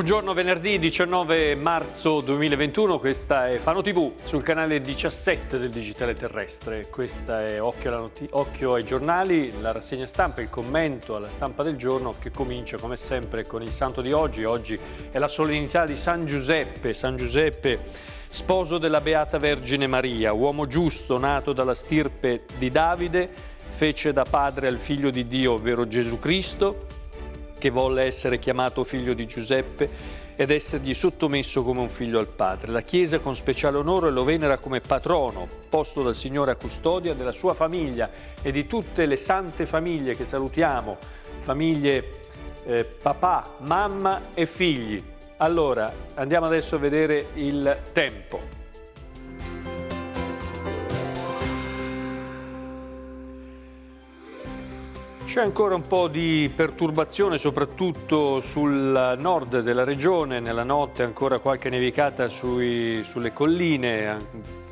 Buongiorno, venerdì 19 marzo 2021, questa è Fano TV sul canale 17 del Digitale Terrestre. Questa è Occhio, Occhio, ai giornali, la rassegna stampa, il commento alla stampa del giorno che comincia come sempre con il santo di oggi. Oggi è la solennità di San Giuseppe, San Giuseppe sposo della Beata Vergine Maria, uomo giusto nato dalla stirpe di Davide, fece da padre al figlio di Dio, ovvero Gesù Cristo che volle essere chiamato figlio di Giuseppe ed essergli sottomesso come un figlio al padre. La Chiesa con speciale onore lo venera come patrono, posto dal Signore a custodia della sua famiglia e di tutte le sante famiglie che salutiamo, famiglie eh, papà, mamma e figli. Allora, andiamo adesso a vedere il tempo. C'è ancora un po' di perturbazione soprattutto sul nord della regione, nella notte ancora qualche nevicata sui, sulle colline,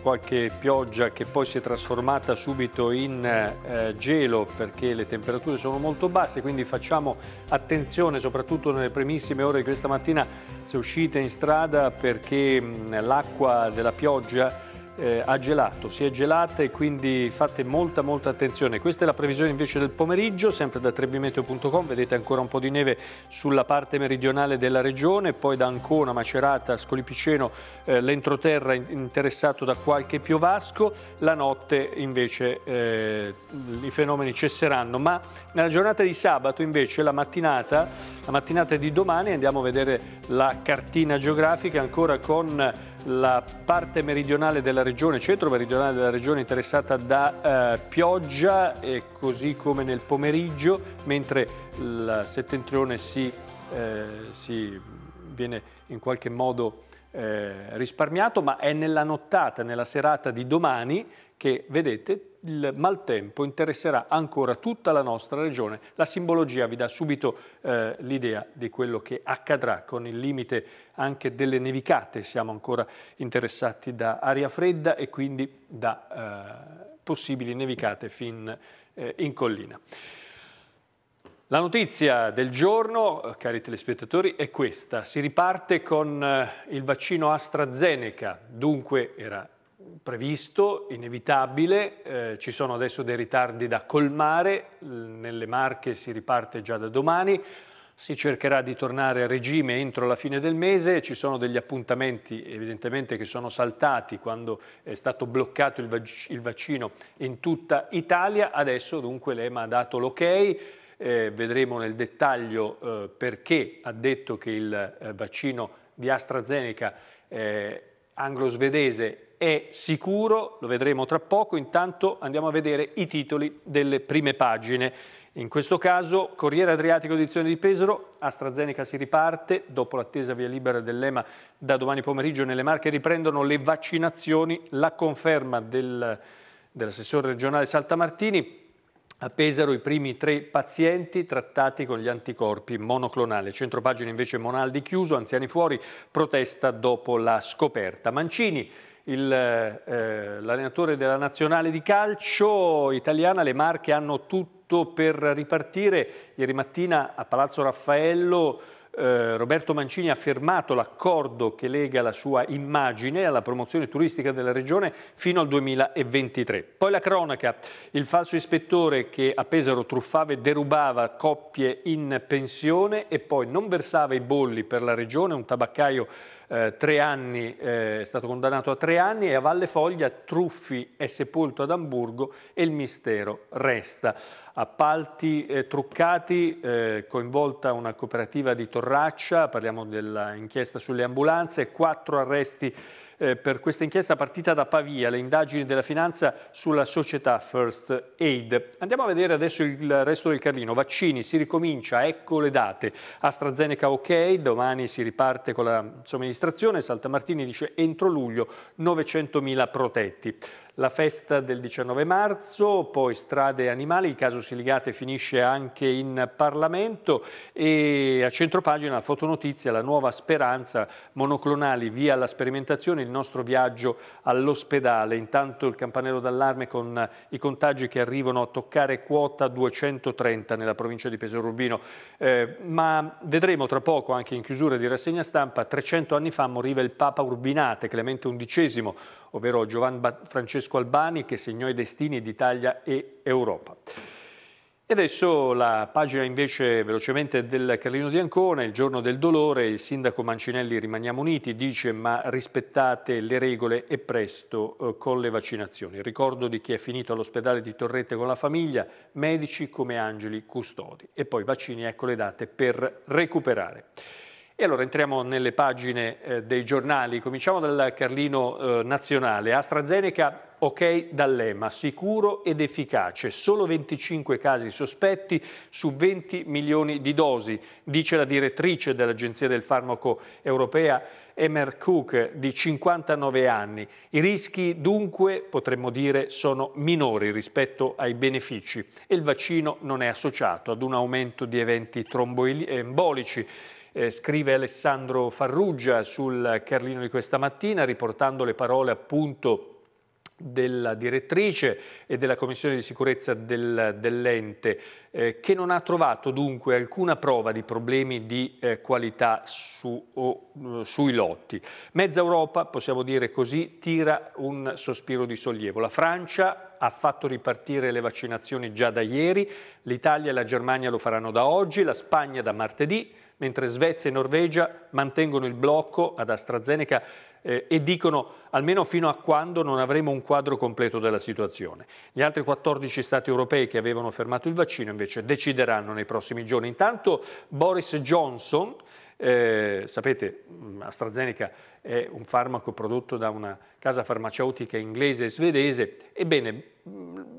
qualche pioggia che poi si è trasformata subito in eh, gelo perché le temperature sono molto basse, quindi facciamo attenzione soprattutto nelle primissime ore di questa mattina se uscite in strada perché l'acqua della pioggia eh, ha gelato, si è gelata e quindi fate molta molta attenzione. Questa è la previsione invece del pomeriggio, sempre da trebimeteo.com, vedete ancora un po' di neve sulla parte meridionale della regione, poi da Ancona, Macerata, Scolipiceno, eh, l'entroterra interessato da qualche piovasco, la notte invece eh, i fenomeni cesseranno, ma nella giornata di sabato invece la mattinata, la mattinata di domani andiamo a vedere la cartina geografica ancora con la parte meridionale della regione, centro-meridionale della regione interessata da eh, pioggia, così come nel pomeriggio, mentre il settentrione si, eh, si viene in qualche modo eh, risparmiato, ma è nella nottata, nella serata di domani che, vedete, il maltempo interesserà ancora tutta la nostra regione. La simbologia vi dà subito eh, l'idea di quello che accadrà con il limite anche delle nevicate. Siamo ancora interessati da aria fredda e quindi da eh, possibili nevicate fin eh, in collina. La notizia del giorno, eh, cari telespettatori, è questa. Si riparte con eh, il vaccino AstraZeneca, dunque era previsto, inevitabile, eh, ci sono adesso dei ritardi da colmare, nelle Marche si riparte già da domani, si cercherà di tornare a regime entro la fine del mese, ci sono degli appuntamenti evidentemente che sono saltati quando è stato bloccato il, vac il vaccino in tutta Italia, adesso dunque l'EMA ha dato l'ok, okay. eh, vedremo nel dettaglio eh, perché ha detto che il eh, vaccino di AstraZeneca anglo-svedese è sicuro, lo vedremo tra poco, intanto andiamo a vedere i titoli delle prime pagine. In questo caso Corriere Adriatico edizione di Pesaro, AstraZeneca si riparte, dopo l'attesa via libera dell'EMA da domani pomeriggio nelle Marche riprendono le vaccinazioni, la conferma del, dell'assessore regionale Saltamartini, a Pesaro i primi tre pazienti trattati con gli anticorpi monoclonali. Centropagina invece Monaldi chiuso, anziani fuori, protesta dopo la scoperta. Mancini eh, l'allenatore eh, della nazionale di calcio italiana, le Marche hanno tutto per ripartire. Ieri mattina a Palazzo Raffaello eh, Roberto Mancini ha firmato l'accordo che lega la sua immagine alla promozione turistica della regione fino al 2023. Poi la cronaca, il falso ispettore che a Pesaro truffava e derubava coppie in pensione e poi non versava i bolli per la regione, un tabaccaio eh, tre anni, eh, è stato condannato a tre anni e a Valle Foglia Truffi è sepolto ad Amburgo e il mistero resta. Appalti eh, truccati, eh, coinvolta una cooperativa di Torraccia, parliamo dell'inchiesta sulle ambulanze, quattro arresti eh, per questa inchiesta partita da Pavia, le indagini della finanza sulla società First Aid. Andiamo a vedere adesso il resto del Carlino. Vaccini, si ricomincia, ecco le date. AstraZeneca ok, domani si riparte con la somministrazione. Saltamartini dice entro luglio 900.000 protetti la festa del 19 marzo, poi strade e animali, il caso Siligate finisce anche in Parlamento e a centropagina la fotonotizia, la nuova speranza, monoclonali via la sperimentazione, il nostro viaggio all'ospedale. Intanto il campanello d'allarme con i contagi che arrivano a toccare quota 230 nella provincia di Pesaro Urbino, eh, ma vedremo tra poco anche in chiusura di rassegna stampa, 300 anni fa moriva il Papa Urbinate, Clemente XI, ovvero Giovanni Francesco Francesco Albani che segnò i destini d'Italia e Europa. E adesso la pagina invece velocemente del Carlino di Ancona, il giorno del dolore, il sindaco Mancinelli rimaniamo uniti, dice ma rispettate le regole e presto eh, con le vaccinazioni. Ricordo di chi è finito all'ospedale di Torrette con la famiglia, medici come angeli custodi e poi vaccini, ecco le date per recuperare. E allora entriamo nelle pagine eh, dei giornali, cominciamo dal Carlino eh, Nazionale. AstraZeneca ok dall'EMA, sicuro ed efficace, solo 25 casi sospetti su 20 milioni di dosi, dice la direttrice dell'Agenzia del Farmaco Europea Emer Cook di 59 anni. I rischi dunque, potremmo dire, sono minori rispetto ai benefici e il vaccino non è associato ad un aumento di eventi tromboembolici. Eh, scrive Alessandro Farrugia sul Carlino di questa mattina, riportando le parole appunto della direttrice e della Commissione di sicurezza del, dell'ente, eh, che non ha trovato dunque alcuna prova di problemi di eh, qualità su, o, eh, sui lotti. Mezza Europa, possiamo dire così, tira un sospiro di sollievo. La Francia ha fatto ripartire le vaccinazioni già da ieri, l'Italia e la Germania lo faranno da oggi, la Spagna da martedì, mentre Svezia e Norvegia mantengono il blocco ad AstraZeneca eh, e dicono almeno fino a quando non avremo un quadro completo della situazione. Gli altri 14 Stati europei che avevano fermato il vaccino invece decideranno nei prossimi giorni. Intanto Boris Johnson, eh, sapete mm, AstraZeneca è un farmaco prodotto da una casa farmaceutica inglese e svedese, ebbene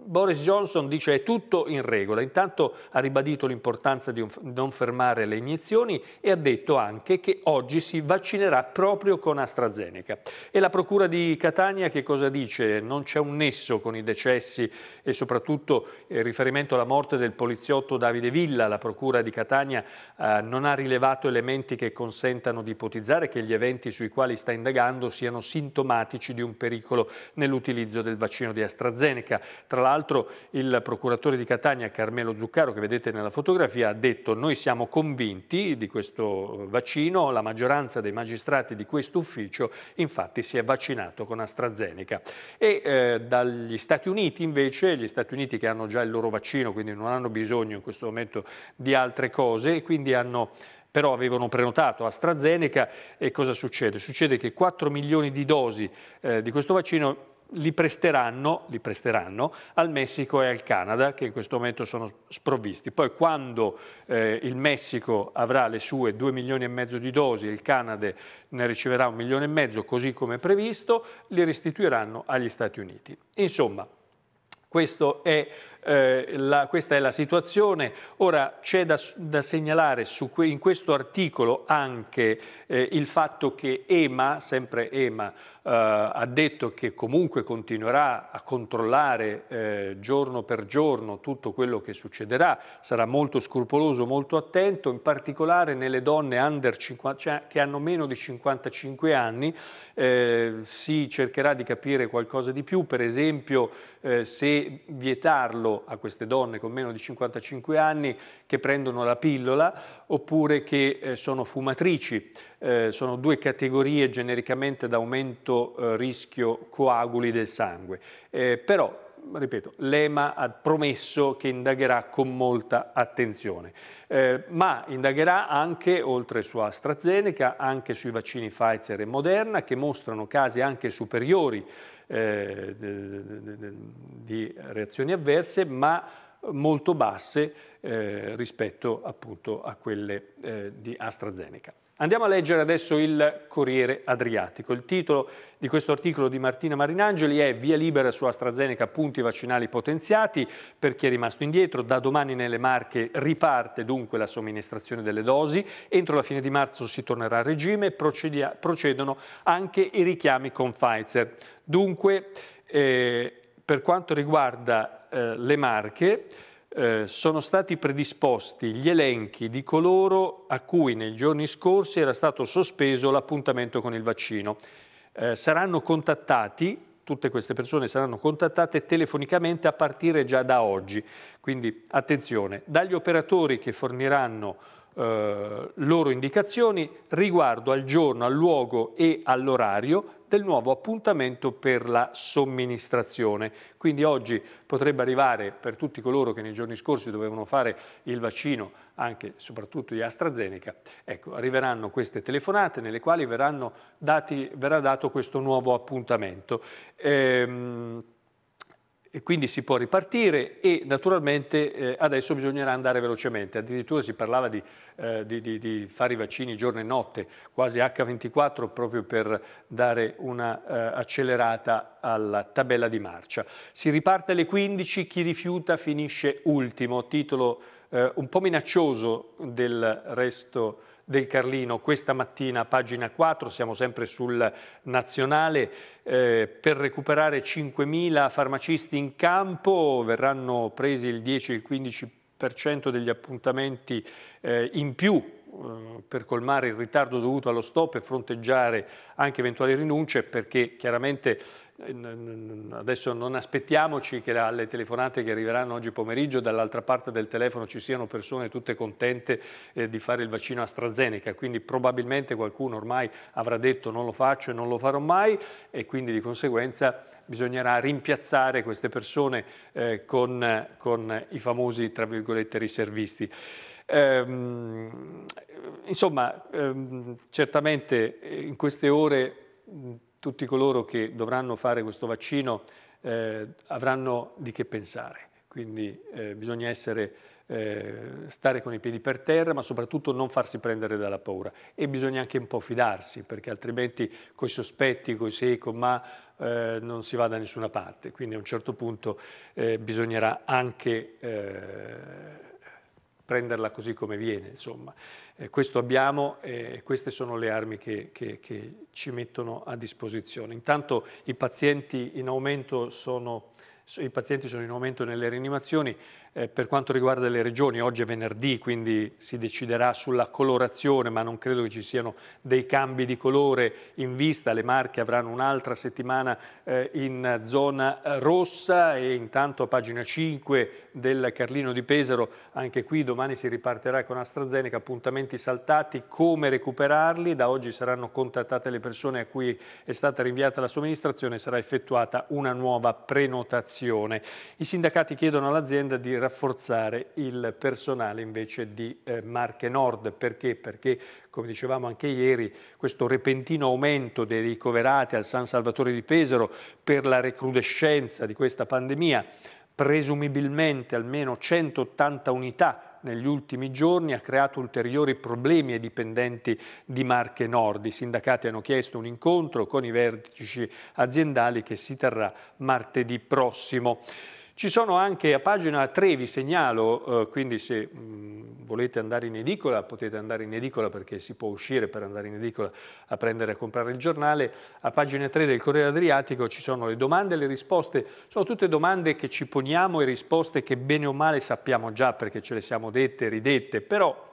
Boris Johnson dice è tutto in regola, intanto ha ribadito l'importanza di non fermare le iniezioni e ha detto anche che oggi si vaccinerà proprio con AstraZeneca. E la Procura di Catania che cosa dice? Non c'è un nesso con i decessi e soprattutto eh, riferimento alla morte del poliziotto Davide Villa. La Procura di Catania eh, non ha rilevato elementi che consentano di ipotizzare che gli eventi sui quali sta indagando siano sintomatici di un pericolo nell'utilizzo del vaccino di AstraZeneca. Tra l'altro l'altro il procuratore di Catania Carmelo Zuccaro che vedete nella fotografia ha detto noi siamo convinti di questo eh, vaccino, la maggioranza dei magistrati di questo ufficio infatti si è vaccinato con AstraZeneca. E eh, dagli Stati Uniti invece, gli Stati Uniti che hanno già il loro vaccino quindi non hanno bisogno in questo momento di altre cose e quindi hanno però avevano prenotato AstraZeneca e cosa succede? Succede che 4 milioni di dosi eh, di questo vaccino li presteranno, li presteranno, al Messico e al Canada, che in questo momento sono sprovvisti. Poi quando eh, il Messico avrà le sue 2 milioni e mezzo di dosi e il Canada ne riceverà un milione e mezzo, così come previsto, li restituiranno agli Stati Uniti. Insomma, questo è eh, la, questa è la situazione. Ora c'è da, da segnalare que, in questo articolo anche eh, il fatto che EMA, sempre EMA, eh, ha detto che comunque continuerà a controllare eh, giorno per giorno tutto quello che succederà, sarà molto scrupoloso, molto attento, in particolare nelle donne under 50, cioè che hanno meno di 55 anni, eh, si cercherà di capire qualcosa di più, per esempio eh, se vietarlo pensando a queste donne con meno di 55 anni che prendono la pillola oppure che eh, sono fumatrici. Eh, sono due categorie genericamente d'aumento eh, rischio coaguli del sangue. Eh, però ripeto, l'EMA ha promesso che indagherà con molta attenzione, eh, ma indagherà anche, oltre su AstraZeneca, anche sui vaccini Pfizer e Moderna, che mostrano casi anche superiori eh, di reazioni avverse, ma molto basse eh, rispetto appunto a quelle eh, di AstraZeneca. Andiamo a leggere adesso il Corriere Adriatico. Il titolo di questo articolo di Martina Marinangeli è Via libera su AstraZeneca, punti vaccinali potenziati per chi è rimasto indietro. Da domani nelle Marche riparte dunque la somministrazione delle dosi. Entro la fine di marzo si tornerà a regime. Procedia, procedono anche i richiami con Pfizer. Dunque, eh, per quanto riguarda eh, le Marche, eh, sono stati predisposti gli elenchi di coloro a cui nei giorni scorsi era stato sospeso l'appuntamento con il vaccino. Eh, saranno contattati, tutte queste persone saranno contattate telefonicamente a partire già da oggi. Quindi attenzione, dagli operatori che forniranno eh, loro indicazioni riguardo al giorno, al luogo e all'orario del nuovo appuntamento per la somministrazione. Quindi oggi potrebbe arrivare per tutti coloro che nei giorni scorsi dovevano fare il vaccino, anche e soprattutto di AstraZeneca, ecco, arriveranno queste telefonate nelle quali dati, verrà dato questo nuovo appuntamento. Ehm, e quindi si può ripartire e naturalmente eh, adesso bisognerà andare velocemente, addirittura si parlava di, eh, di, di, di, fare i vaccini giorno e notte, quasi H24 proprio per dare una eh, accelerata alla tabella di marcia. Si riparte alle 15, chi rifiuta finisce ultimo, titolo eh, un po' minaccioso del resto del Carlino questa mattina, pagina 4, siamo sempre sul nazionale, eh, per recuperare 5.000 farmacisti in campo verranno presi il 10 e il 15% degli appuntamenti eh, in più eh, per colmare il ritardo dovuto allo stop e fronteggiare anche eventuali rinunce perché chiaramente eh, adesso non aspettiamoci che alle telefonate che arriveranno oggi pomeriggio dall'altra parte del telefono ci siano persone tutte contente eh, di fare il vaccino AstraZeneca, quindi probabilmente qualcuno ormai avrà detto non lo faccio e non lo farò mai e quindi di conseguenza bisognerà rimpiazzare queste persone eh, con, con i famosi tra virgolette riservisti. Ehm, insomma, ehm, certamente eh, in queste ore tutti coloro che dovranno fare questo vaccino eh, avranno di che pensare. Quindi eh, bisogna essere, eh, stare con i piedi per terra, ma soprattutto non farsi prendere dalla paura. E bisogna anche un po' fidarsi, perché altrimenti coi sospetti, coi se, con ma, eh, non si va da nessuna parte. Quindi a un certo punto eh, bisognerà anche prenderla così come viene. Insomma. Eh, questo abbiamo eh, e eh, queste sono le armi che, che, che, ci mettono a disposizione. Intanto i pazienti in aumento sono, i pazienti sono in aumento nelle rianimazioni, eh, per quanto riguarda le regioni, oggi è venerdì, quindi si deciderà sulla colorazione, ma non credo che ci siano dei cambi di colore in vista. Le Marche avranno un'altra settimana eh, in zona eh, rossa e intanto a pagina 5 del Carlino di Pesaro, anche qui domani si riparterà con AstraZeneca, appuntamenti saltati, come recuperarli. Da oggi saranno contattate le persone a cui è stata rinviata la somministrazione e sarà effettuata una nuova prenotazione. I sindacati chiedono all'azienda di rafforzare il personale invece di eh, Marche Nord. Perché? Perché, come dicevamo anche ieri, questo repentino aumento dei ricoverati al San Salvatore di Pesaro per la recrudescenza di questa pandemia, presumibilmente almeno 180 unità negli ultimi giorni ha creato ulteriori problemi ai dipendenti di Marche Nord. I sindacati hanno chiesto un incontro con i vertici aziendali che si terrà martedì prossimo. Ci sono anche a pagina 3, vi segnalo, eh, quindi se mh, volete andare in edicola, potete andare in edicola perché si può uscire per andare in edicola a prendere e comprare il giornale, a pagina 3 del Corriere Adriatico ci sono le domande e le risposte, sono tutte domande che ci poniamo e risposte che bene o male sappiamo già perché ce le siamo dette e ridette, però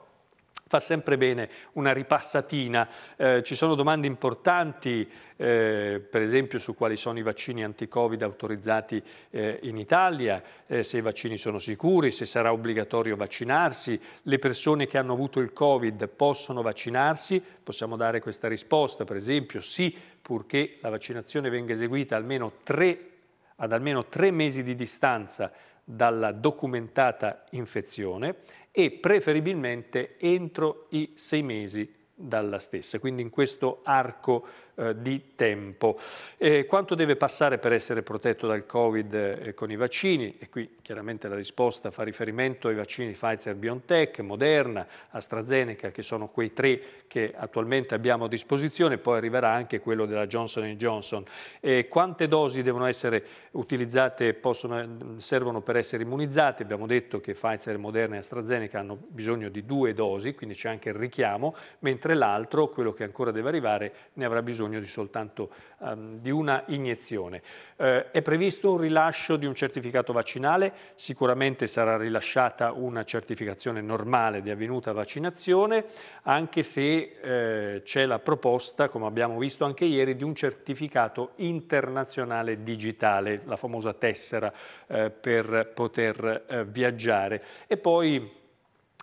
fa sempre bene una ripassatina. Eh, ci sono domande importanti, eh, per esempio su quali sono i vaccini anti-Covid autorizzati eh, in Italia, eh, se i vaccini sono sicuri, se sarà obbligatorio vaccinarsi, le persone che hanno avuto il Covid possono vaccinarsi, possiamo dare questa risposta, per esempio sì, purché la vaccinazione venga eseguita almeno tre, ad almeno tre mesi di distanza dalla documentata infezione e preferibilmente entro i sei mesi dalla stessa. Quindi in questo arco eh, di tempo. E quanto deve passare per essere protetto dal Covid eh, con i vaccini? E qui chiaramente la risposta fa riferimento ai vaccini Pfizer-BioNTech, Moderna, AstraZeneca, che sono quei tre che attualmente abbiamo a disposizione, poi arriverà anche quello della Johnson Johnson. E quante dosi devono essere utilizzate, possono, servono per essere immunizzate? Abbiamo detto che Pfizer, Moderna e AstraZeneca hanno bisogno di due dosi, quindi c'è anche il richiamo, mentre l'altro, quello che ancora deve arrivare, ne avrà bisogno bisogno di soltanto um, di una iniezione. Eh, è previsto un rilascio di un certificato vaccinale, sicuramente sarà rilasciata una certificazione normale di avvenuta vaccinazione, anche se eh, c'è la proposta, come abbiamo visto anche ieri, di un certificato internazionale digitale, la famosa tessera eh, per poter eh, viaggiare. E poi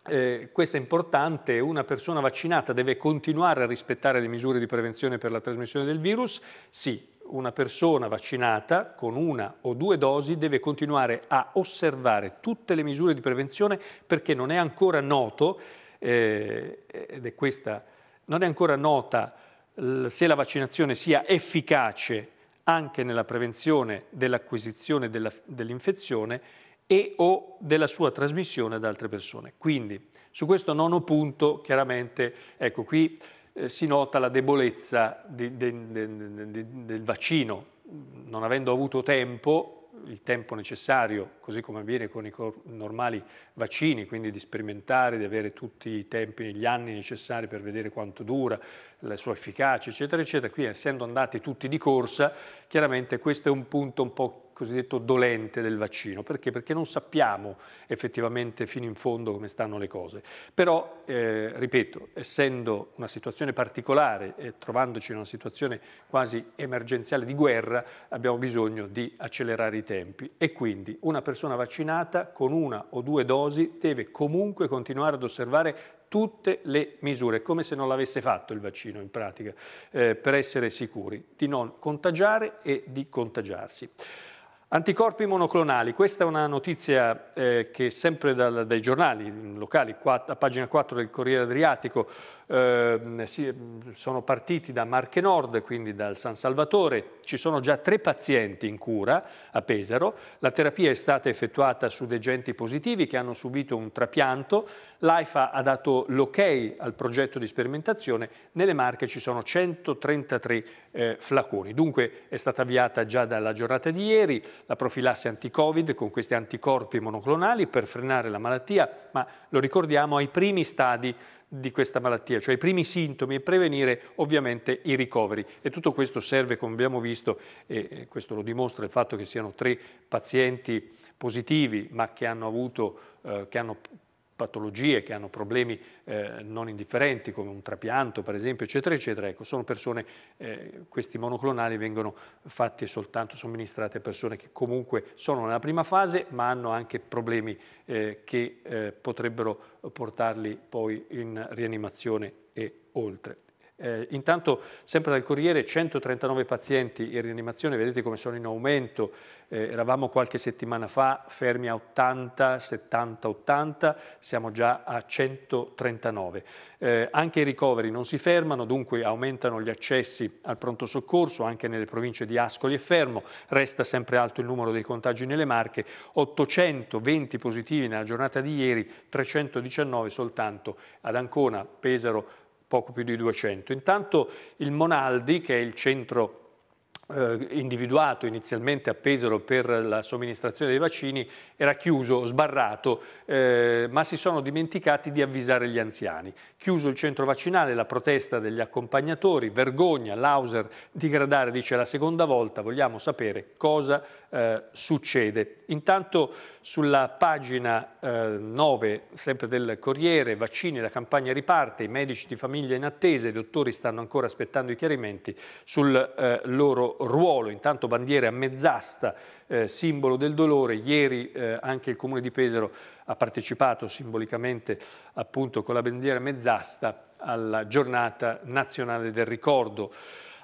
eh, questo è importante, una persona vaccinata deve continuare a rispettare le misure di prevenzione per la trasmissione del virus? Sì, una persona vaccinata con una o due dosi deve continuare a osservare tutte le misure di prevenzione perché non è ancora noto, eh, ed è questa, non è ancora nota se la vaccinazione sia efficace anche nella prevenzione dell'acquisizione dell'infezione e o della sua trasmissione ad altre persone. Quindi su questo nono punto chiaramente, ecco qui eh, si nota la debolezza di, de, de, de, del vaccino, non avendo avuto tempo il tempo necessario, così come avviene con i normali vaccini, quindi di sperimentare, di avere tutti i tempi, gli anni necessari per vedere quanto dura, la sua efficacia, eccetera, eccetera. Qui essendo andati tutti di corsa, chiaramente questo è un punto un po' cosiddetto dolente del vaccino. Perché? Perché non sappiamo effettivamente fino in fondo come stanno le cose. Però, eh, ripeto, essendo una situazione particolare e trovandoci in una situazione quasi emergenziale di guerra, abbiamo bisogno di accelerare i tempi e quindi una persona vaccinata con una o due dosi deve comunque continuare ad osservare tutte le misure, come se non l'avesse fatto il vaccino in pratica, eh, per essere sicuri di non contagiare e di contagiarsi. Anticorpi monoclonali, questa è una notizia eh, che sempre dal, dai giornali locali, quatt, a pagina 4 del Corriere Adriatico, eh, sono partiti da Marche Nord, quindi dal San Salvatore, ci sono già tre pazienti in cura a Pesaro, la terapia è stata effettuata su degenti positivi che hanno subito un trapianto, l'AIFA ha dato l'ok al progetto di sperimentazione, nelle Marche ci sono 133 eh, flaconi, dunque è stata avviata già dalla giornata di ieri la profilassi anti-covid con questi anticorpi monoclonali per frenare la malattia, ma lo ricordiamo ai primi stadi di questa malattia, cioè i primi sintomi e prevenire ovviamente i ricoveri. E tutto questo serve, come abbiamo visto, e questo lo dimostra il fatto che siano tre pazienti positivi, ma che hanno avuto, eh, che hanno patologie, che hanno problemi eh, non indifferenti come un trapianto per esempio, eccetera, eccetera, ecco, sono persone, eh, questi monoclonali vengono fatti soltanto somministrati a persone che comunque sono nella prima fase ma hanno anche problemi eh, che eh, potrebbero portarli poi in rianimazione e oltre. Eh, intanto sempre dal Corriere 139 pazienti in rianimazione, vedete come sono in aumento, eh, eravamo qualche settimana fa fermi a 80, 70, 80, siamo già a 139. Eh, anche i ricoveri non si fermano, dunque aumentano gli accessi al pronto soccorso anche nelle province di Ascoli e Fermo, resta sempre alto il numero dei contagi nelle Marche, 820 positivi nella giornata di ieri, 319 soltanto ad Ancona, Pesaro, poco più di 200. Intanto il Monaldi, che è il centro eh, individuato inizialmente a Pesaro per la somministrazione dei vaccini era chiuso, sbarrato, eh, ma si sono dimenticati di avvisare gli anziani. Chiuso il centro vaccinale, la protesta degli accompagnatori, vergogna, Lauser digradare, dice la seconda volta, vogliamo sapere cosa eh, succede. Intanto sulla pagina eh, 9, sempre del Corriere, vaccini, la campagna riparte, i medici di famiglia in attesa, i dottori stanno ancora aspettando i chiarimenti sul eh, loro ruolo. Intanto bandiere a mezz'asta, eh, simbolo del dolore. Ieri eh, anche il Comune di Pesaro ha partecipato simbolicamente appunto con la bandiera a mezz'asta alla giornata nazionale del ricordo.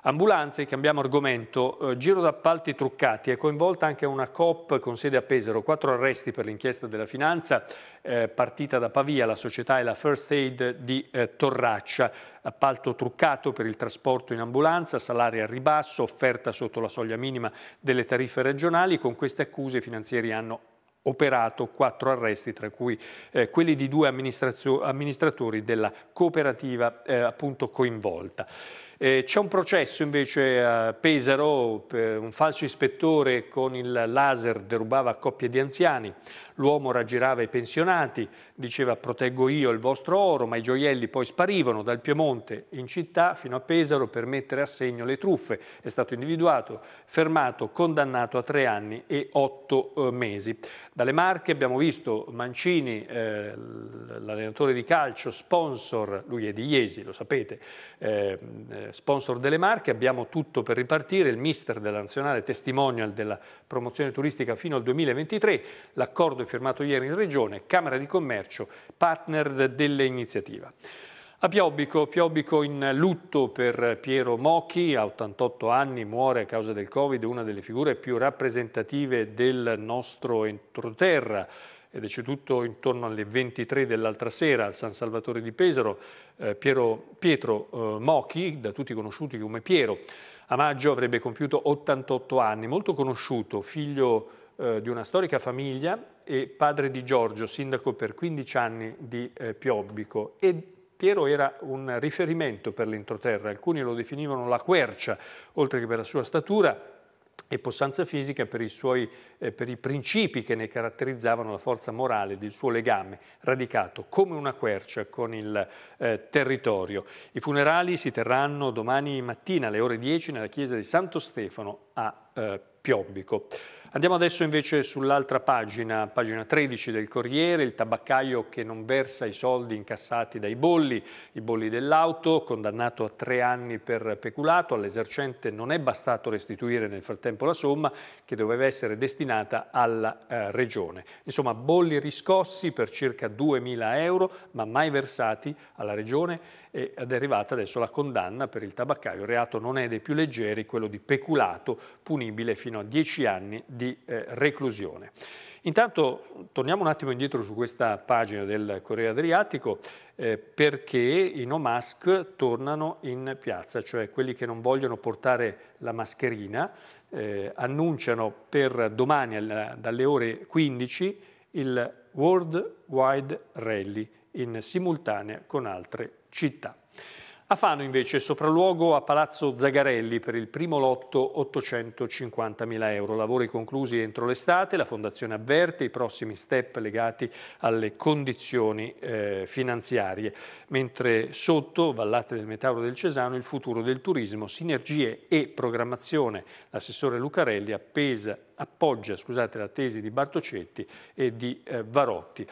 Ambulanze, cambiamo argomento, eh, giro d'appalti truccati, è coinvolta anche una COP con sede a Pesaro, quattro arresti per l'inchiesta della finanza eh, partita da Pavia, la società e la First Aid di eh, Torraccia, appalto truccato per il trasporto in ambulanza, salari a ribasso, offerta sotto la soglia minima delle tariffe regionali, con queste accuse i finanzieri hanno operato quattro arresti, tra cui eh, quelli di due amministratori della cooperativa eh, appunto coinvolta. Eh, c'è un processo invece a Pesaro, un falso ispettore con il laser derubava coppie di anziani, L'uomo raggirava i pensionati, diceva proteggo io il vostro oro, ma i gioielli poi sparivano dal Piemonte in città fino a Pesaro per mettere a segno le truffe. È stato individuato, fermato, condannato a tre anni e otto eh, mesi. Dalle Marche abbiamo visto Mancini, eh, l'allenatore di calcio, sponsor, lui è di Iesi, lo sapete, eh, eh sponsor delle Marche, abbiamo tutto per ripartire, il mister della nazionale testimonial della promozione turistica fino al 2023, l'accordo è firmato ieri in Regione, Camera di Commercio, partner dell'iniziativa. A Piobbico, Piobbico in lutto per Piero Mocchi, a 88 anni, muore a causa del Covid, una delle figure più rappresentative del nostro entroterra è deceduto intorno alle 23 dell'altra sera al San Salvatore di Pesaro, eh, Piero, Pietro eh, Mochi, da tutti conosciuti come Piero. A maggio avrebbe compiuto 88 anni, molto conosciuto, figlio di eh, di una storica famiglia e padre di Giorgio, sindaco per 15 anni di eh, Piobbico e Piero era un riferimento per l'entroterra, alcuni lo definivano la quercia, oltre che per la sua statura e possanza fisica per i, suoi, eh, per i principi che ne caratterizzavano la forza morale del suo legame, radicato come una quercia con il eh, territorio. I funerali si terranno domani mattina alle ore 10 nella chiesa di Santo Stefano a eh, Piobbico. Andiamo adesso invece sull'altra pagina, pagina 13 del Corriere, il tabaccaio che non versa i soldi incassati dai bolli, i bolli dell'auto, condannato a tre anni per peculato, all'esercente non è bastato restituire nel frattempo la somma che doveva essere destinata alla eh, regione. Insomma, bolli riscossi per circa 2.000 euro, ma mai versati alla regione ed è arrivata adesso la condanna per il tabaccaio. Il reato non è dei più leggeri, quello di peculato, punibile fino a 10 anni di eh, reclusione. Intanto torniamo un attimo indietro su questa pagina del Corriere Adriatico eh, perché i no mask tornano in piazza, cioè quelli che non vogliono portare la mascherina eh, annunciano per domani alla, dalle ore 15 il World Wide Rally in simultanea con altre città. A Fano invece sopralluogo a Palazzo Zagarelli per il primo lotto 850.000 euro. Lavori conclusi entro l'estate, la Fondazione avverte i prossimi step legati alle condizioni eh, finanziarie. Mentre sotto, Vallate del Metauro del Cesano, il futuro del turismo, sinergie e programmazione. L'assessore Lucarelli appesa, appoggia scusate, la tesi di Bartocetti e di eh, Varotti.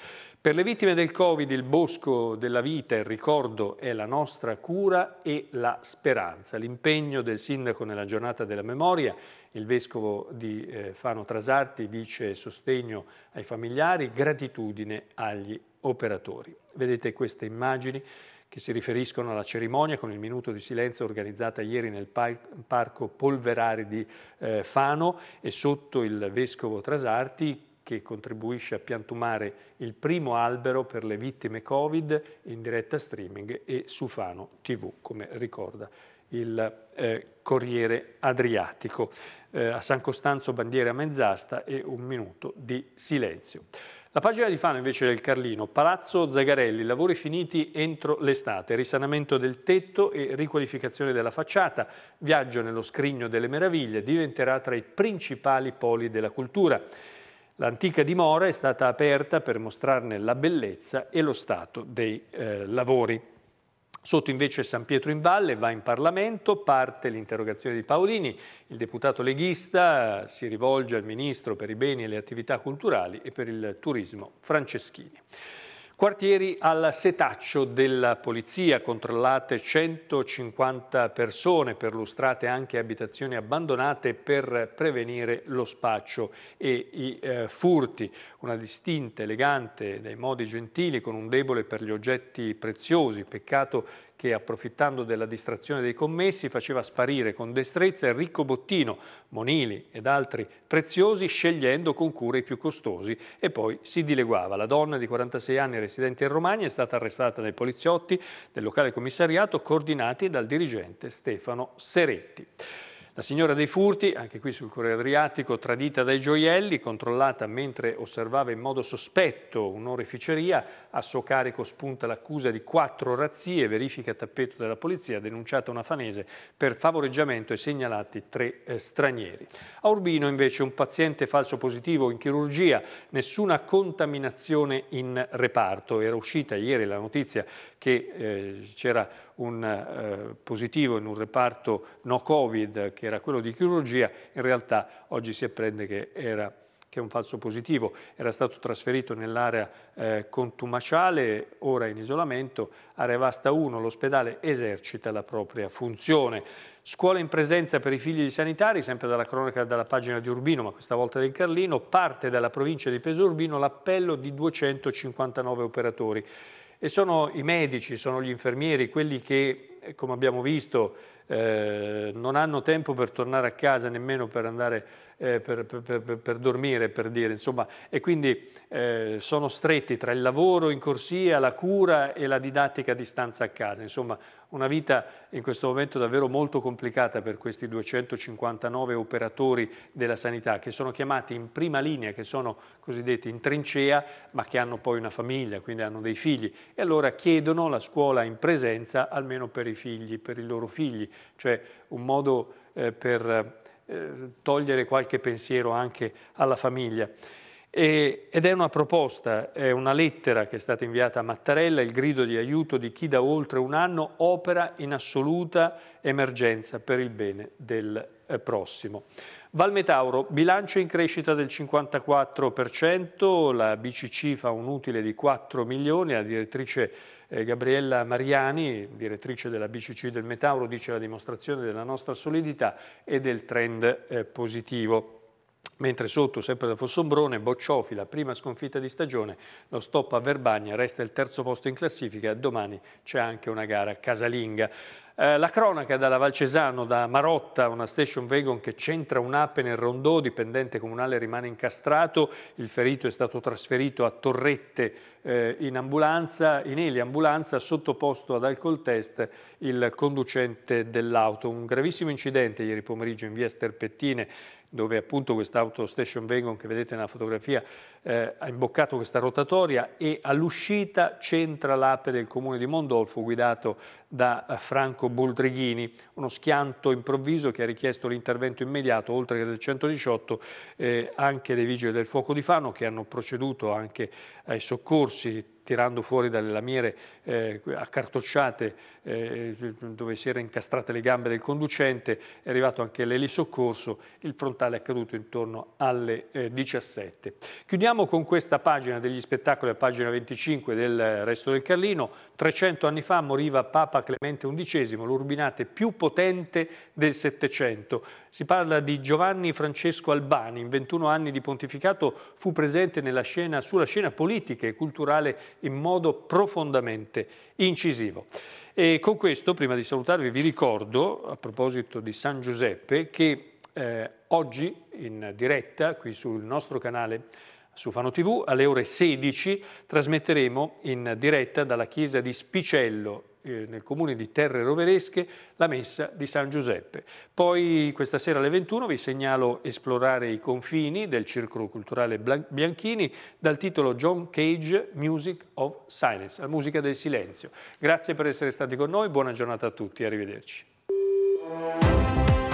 Per le vittime del Covid il bosco della vita, il ricordo è la nostra cura e la speranza. L'impegno del sindaco nella giornata della memoria, il vescovo di eh, Fano Trasarti dice sostegno ai familiari, gratitudine agli operatori. Vedete queste immagini che si riferiscono alla cerimonia con il minuto di silenzio organizzata ieri nel parco Polverari di eh, Fano e sotto il vescovo Trasarti che contribuisce a piantumare il primo albero per le vittime Covid in diretta streaming e su Fano TV, come ricorda il eh, Corriere Adriatico. Eh, a San Costanzo bandiera mezzasta e un minuto di silenzio. La pagina di Fano invece del Carlino, Palazzo Zagarelli, lavori finiti entro l'estate, risanamento del tetto e riqualificazione della facciata, viaggio nello scrigno delle meraviglie, diventerà tra i principali poli della cultura. L'antica dimora è stata aperta per mostrarne la bellezza e lo stato dei eh, lavori. Sotto invece San Pietro in Valle va in Parlamento, parte l'interrogazione di Paolini, il deputato leghista si rivolge al ministro per i beni e le attività culturali e per il turismo Franceschini. Quartieri al setaccio della polizia, controllate 150 persone, perlustrate anche abitazioni abbandonate per prevenire lo spaccio e i eh, furti. Una distinta, elegante, dai modi gentili, con un debole per gli oggetti preziosi, peccato che approfittando della distrazione dei commessi faceva sparire con destrezza il ricco Bottino, Monili ed altri preziosi scegliendo con cure i più costosi e poi si dileguava. La donna di 46 anni residente in Romagna è stata arrestata dai poliziotti del locale commissariato coordinati dal dirigente Stefano Seretti. La signora dei furti, anche qui sul Corriere Adriatico, tradita dai gioielli, controllata mentre osservava in modo sospetto un'oreficeria, a suo carico spunta l'accusa di quattro razzie, verifica tappeto della polizia, denunciata una fanese per favoreggiamento e segnalati tre eh, stranieri. A Urbino invece un paziente falso positivo in chirurgia, nessuna contaminazione in reparto. Era uscita ieri la notizia che eh, c'era un eh, positivo in un reparto no covid che era quello di chirurgia, in realtà oggi si apprende che era che è un falso positivo, era stato trasferito nell'area eh, contumaciale, ora in isolamento, a Revasta 1 l'ospedale esercita la propria funzione. Scuola in presenza per i figli di sanitari, sempre dalla cronaca dalla pagina di Urbino, ma questa volta del Carlino, parte dalla provincia di Peso Urbino l'appello di 259 operatori e sono i medici, sono gli infermieri, quelli che, eh, come abbiamo visto, eh, non hanno tempo per tornare a casa nemmeno per andare a eh, per, per, per, dormire, per dire, insomma, e quindi eh, sono stretti tra il lavoro in corsia, la cura e la didattica a distanza a casa, insomma, una vita in questo momento davvero molto complicata per questi 259 operatori della sanità che sono chiamati in prima linea, che sono cosiddetti in trincea, ma che hanno poi una famiglia, quindi hanno dei figli e allora chiedono la scuola in presenza almeno per i figli, per i loro figli, cioè un modo eh, per eh, togliere qualche pensiero anche alla famiglia. E, ed è una proposta, è una lettera che è stata inviata a Mattarella, il grido di aiuto di chi da oltre un anno opera in assoluta emergenza per il bene del prossimo. Valmetauro, bilancio in crescita del 54%, la BCC fa un utile di 4 milioni, la direttrice eh, Gabriella Mariani, direttrice della BCC del Metauro, dice la dimostrazione della nostra solidità e del trend eh, positivo. Mentre sotto, sempre da Fossombrone, Bocciofi, la prima sconfitta di stagione, lo stop a Verbagna, resta il terzo posto in classifica, domani c'è anche una gara casalinga. Eh, la cronaca dalla Valcesano, da Marotta, una station wagon che centra un'ape nel rondò, dipendente comunale rimane incastrato, il ferito è stato trasferito a Torrette eh, in ambulanza, in ambulanza, sottoposto ad alcol test il conducente dell'auto. Un gravissimo incidente ieri pomeriggio in via Sterpettine dove appunto quest'auto station wagon che vedete nella fotografia eh, ha imboccato questa rotatoria e all'uscita c'entra l'ape del comune di Mondolfo guidato da eh, Franco Boldrighini, uno schianto improvviso che ha richiesto l'intervento immediato oltre che del 118 eh, anche dei vigili del fuoco di Fano che hanno proceduto anche ai soccorsi tirando fuori dalle lamiere eh, accartocciate eh, dove si erano incastrate le gambe del conducente, è arrivato anche l'elisoccorso, il frontale è caduto intorno alle eh, 17. Chiudiamo con questa pagina degli spettacoli, a pagina 25 del Resto del Carlino, 300 anni fa moriva Papa Clemente XI, l'urbinate più potente del Settecento, si parla di Giovanni Francesco Albani, in 21 anni di pontificato fu presente scena, sulla scena politica e culturale in modo profondamente incisivo. E con questo, prima di salutarvi, vi ricordo, a proposito di San Giuseppe, che eh, oggi in diretta qui sul nostro canale su Fano TV alle ore 16 trasmetteremo in diretta dalla chiesa di Spicello eh, nel comune di Terre Roveresche la messa di San Giuseppe. Poi questa sera alle 21 vi segnalo Esplorare i confini del Circolo Culturale Bianchini dal titolo John Cage Music of Silence, la musica del silenzio. Grazie per essere stati con noi, buona giornata a tutti, arrivederci.